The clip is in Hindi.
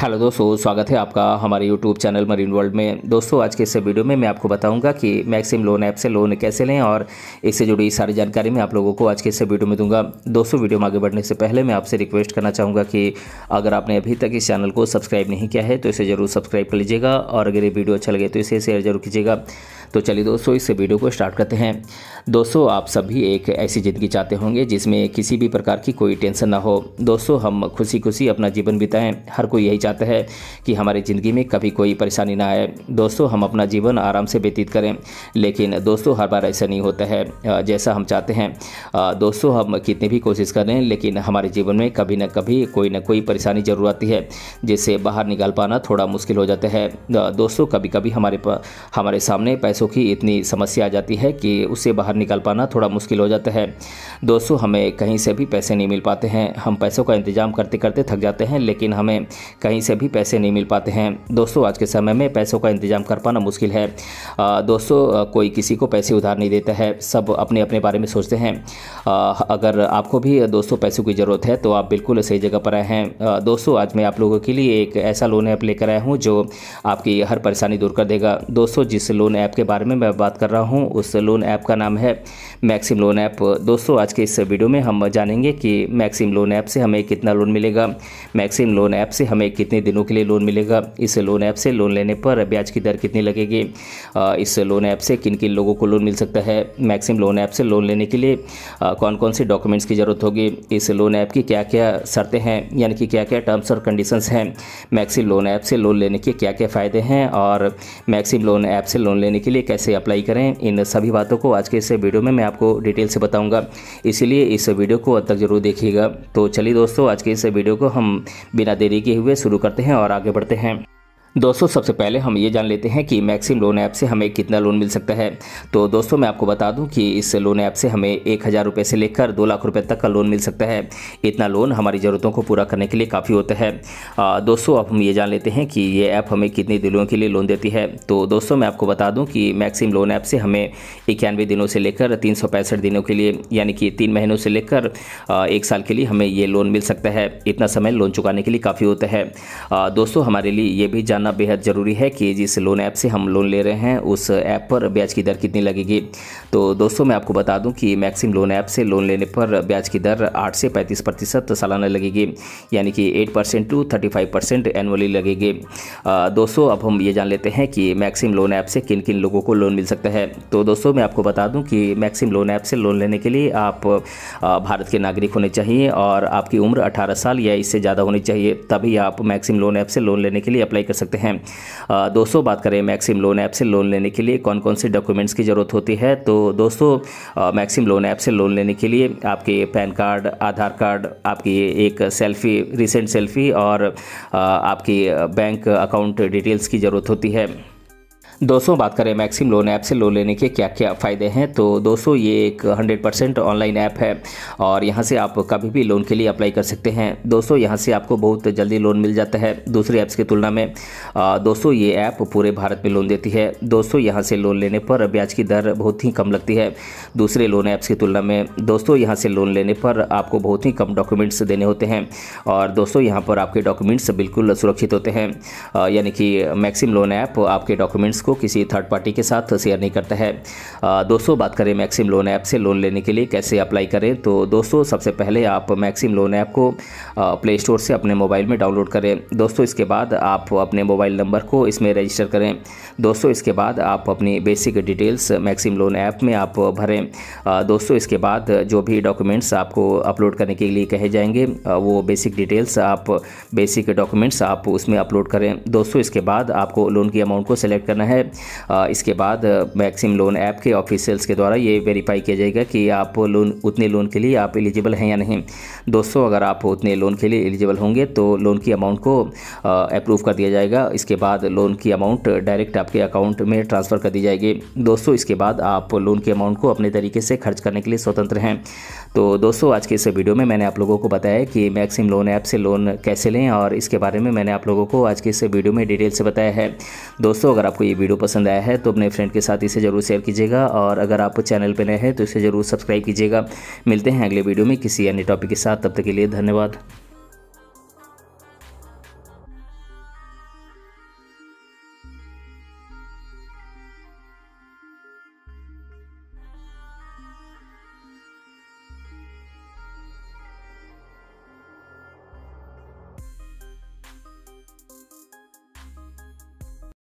हेलो दोस्तों स्वागत है आपका हमारे यूट्यूब चैनल मरीन वर्ल्ड में दोस्तों आज के इस वीडियो में मैं आपको बताऊंगा कि मैक्सिम लोन ऐप से लोन कैसे लें और इससे जुड़ी सारी जानकारी मैं आप लोगों को आज के इस वीडियो में दूंगा दोस्तों वीडियो में आगे बढ़ने से पहले मैं आपसे रिक्वेस्ट करना चाहूँगा कि अगर आपने अभी तक इस चैनल को सब्सक्राइब नहीं किया है तो इसे ज़रूर सब्सक्राइब कर लीजिएगा और अगर ये वीडियो अच्छा लगे तो इसे शेयर जरूर कीजिएगा तो चलिए दोस्तों इस वीडियो को स्टार्ट करते हैं दोस्तों आप सभी एक ऐसी ज़िंदगी चाहते होंगे जिसमें किसी भी प्रकार की कोई टेंशन ना हो दोस्तों हम खुशी खुशी अपना जीवन बिताएं हर कोई यही चाहता है कि हमारी ज़िंदगी में कभी कोई परेशानी ना आए दोस्तों हम अपना जीवन आराम से व्यतीत करें लेकिन दोस्तों हर बार ऐसा नहीं होता है जैसा हम चाहते हैं दोस्तों हम कितनी भी कोशिश करें लेकिन हमारे जीवन में कभी ना कभी कोई ना कोई परेशानी ज़रूर आती है जिससे बाहर निकाल पाना थोड़ा मुश्किल हो जाता है दोस्तों कभी कभी हमारे हमारे सामने पैसे पैसों की इतनी समस्या आ जाती है कि उससे बाहर निकल पाना थोड़ा मुश्किल हो जाता है दोस्तों हमें कहीं से भी पैसे नहीं मिल पाते हैं हम पैसों का इंतजाम करते करते थक जाते हैं लेकिन हमें कहीं से भी पैसे नहीं मिल पाते हैं दोस्तों आज के समय में पैसों का इंतजाम कर पाना मुश्किल है दोस्तों कोई किसी को पैसे उधार नहीं देता है सब अपने अपने बारे में सोचते हैं अगर आपको भी दोस्तों पैसों की ज़रूरत है तो आप बिल्कुल सही जगह पर आए हैं दोस्तों आज मैं आप लोगों के लिए एक ऐसा लोन ऐप लेकर आया हूँ जो आपकी हर परेशानी दूर कर देगा दोस्तों जिस लोन ऐप के बारे में मैं बात कर रहा हूँ उस लोन ऐप का नाम है मैक्सिम लोन ऐप दोस्तों आज के इस वीडियो में हम जानेंगे कि मैक्सिम लोन ऐप से हमें कितना लोन मिलेगा मैक्सिम लोन ऐप से हमें कितने दिनों के लिए लोन मिलेगा इस लोन ऐप से लोन लेने पर ब्याज की दर कितनी लगेगी इस लोन ऐप से किन किन लोगों को लोन मिल सकता है मैक्सिम लोन ऐप से लोन लेने के लिए कौन कौन से डॉक्यूमेंट्स की ज़रूरत होगी इस लोन ऐप की क्या क्या शर्तें हैं यानी कि क्या क्या टर्म्स और कंडीशंस हैं मैक्सिम लोन ऐप से लोन लेने के क्या क्या फ़ायदे हैं और मैक्सिम लोन ऐप से लोन लेने के लिए लिए कैसे अप्लाई करें इन सभी बातों को आज के इस वीडियो में मैं आपको डिटेल से बताऊँगा इसीलिए इस वीडियो को अब तक जरूर देखिएगा तो चलिए दोस्तों आज के इस वीडियो को हम बिना देरी किए हुए शुरू करते हैं और आगे बढ़ते हैं दोस्तों सबसे पहले हम ये जान लेते हैं कि मैक्सिम लोन ऐप से हमें कितना लोन मिल सकता है तो दोस्तों मैं आपको बता दूं कि इस लोन ऐप से हमें एक हज़ार रुपये से लेकर दो लाख रुपये तक का लोन मिल सकता है इतना लोन हमारी ज़रूरतों को पूरा करने के लिए काफ़ी होता है दोस्तों अब हम ये जान लेते हैं कि ये ऐप हमें कितने दिनों के लिए लोन देती है तो दोस्तों मैं आपको बता दूँ कि मैक्सिम लोन ऐप से हमें इक्यानवे दिनों से लेकर तीन दिनों के लिए यानी कि तीन महीनों से लेकर एक साल के लिए हमें ये लोन मिल सकता है इतना समय लोन चुकाने के लिए काफ़ी होता है दोस्तों हमारे लिए ये भी जानना जानना बेहद ज़रूरी है कि जिस लोन ऐप से हम लोन ले रहे हैं उस ऐप पर ब्याज की दर कितनी लगेगी तो दोस्तों मैं आपको बता दूं कि मैक्सिम लोन ऐप से लोन लेने पर ब्याज की दर 8 से 35 प्रतिशत सालाना लगेगी यानी कि 8 परसेंट टू 35 परसेंट एनुअली लगेगी दोस्तों अब हम ये जान लेते हैं कि मैक्सिम लोन ऐप से किन किन लोगों को लोन मिल सकता है तो दोस्तों मैं आपको बता दूँ कि मैक्सिम लोन ऐप से लोन लेने के लिए आप भारत के नागरिक होने चाहिए और आपकी उम्र अठारह साल या इससे ज़्यादा होनी चाहिए तभी आप मैक्सिम लोन ऐप से लोन लेने के लिए अप्लाई कर सकते सकते हैं दोस्तों बात करें मैक्सिम लोन ऐप से लोन लेने के लिए कौन कौन से डॉक्यूमेंट्स की ज़रूरत होती है तो दोस्तों मैक्सिम लोन ऐप से लोन लेने के लिए आपके पैन कार्ड आधार कार्ड आपकी एक सेल्फी रिसेंट सेल्फी और आपकी बैंक अकाउंट डिटेल्स की ज़रूरत होती है दोस्तों बात करें मैक्सिम लोन ऐप से लोन लेने के क्या क्या फ़ायदे हैं तो दोस्तों ये एक 100 परसेंट ऑनलाइन ऐप है और यहाँ से आप कभी भी लोन के लिए अप्लाई कर सकते हैं दोस्तों यहाँ से आपको बहुत जल्दी लोन मिल जाता है दूसरे ऐप्स की तुलना में दोस्तों ये ऐप पूरे भारत में लोन देती है दोस्तों यहाँ से लोन लेने पर ब्याज की दर बहुत ही कम लगती है दूसरे लोन ऐप्स की तुलना में दोस्तों यहाँ से लोन लेने पर आपको बहुत ही कम डॉक्यूमेंट्स देने होते हैं और दोस्तों यहाँ पर आपके डॉक्यूमेंट्स बिल्कुल सुरक्षित होते हैं यानी कि मैक्सिम लोन ऐप आपके डॉक्यूमेंट्स को किसी थर्ड पार्टी के साथ शेयर नहीं करता है दोस्तों बात करें मैक्सिम लोन ऐप से लोन लेने के लिए कैसे अप्लाई करें तो दोस्तों सबसे पहले आप मैक्सिम लोन ऐप को प्ले स्टोर से अपने मोबाइल में डाउनलोड करें दोस्तों इसके बाद आप अपने मोबाइल नंबर को इसमें रजिस्टर करें दोस्तों इसके बाद आप अपनी basic details Maxim loan app में आप भरें दोस्तों इसके बाद जो भी डॉक्यूमेंट्स आपको अपलोड करने के लिए कहे जाएंगे वो बेसिक डिटेल्स आप बेसिक डॉक्यूमेंट्स आप उसमें अपलोड करें दोस्तों इसके बाद आपको लोन की अमाउंट को सेलेक्ट करना है है इसके बाद मैक्सिम लोन ऐप के ऑफिसल्स के द्वारा ये वेरीफाई किया जाएगा कि आप लोन उतने लोन के लिए आप एलिजिबल हैं या नहीं दोस्तों अगर आप उतने लोन के लिए एलिजिबल होंगे तो लोन की अमाउंट को अप्रूव कर दिया जाएगा इसके बाद लोन की अमाउंट डायरेक्ट आपके अकाउंट में ट्रांसफ़र कर दी जाएगी दोस्तों इसके बाद आप लोन के अमाउंट को अपने तरीके से खर्च करने के लिए स्वतंत्र हैं तो दोस्तों आज के इस वीडियो में मैंने आप लोगों को बताया कि मैक्सिम लोन ऐप से लोन कैसे लें और इसके बारे में मैंने आप लोगों को आज के इस वीडियो में डिटेल से बताया है दोस्तों अगर आपको ये वीडियो वीडियो पसंद आया है तो अपने फ्रेंड के साथ इसे ज़रूर शेयर कीजिएगा और अगर आप चैनल पर नए हैं तो इसे ज़रूर सब्सक्राइब कीजिएगा मिलते हैं अगले वीडियो में किसी अन्य टॉपिक के साथ तब तक के लिए धन्यवाद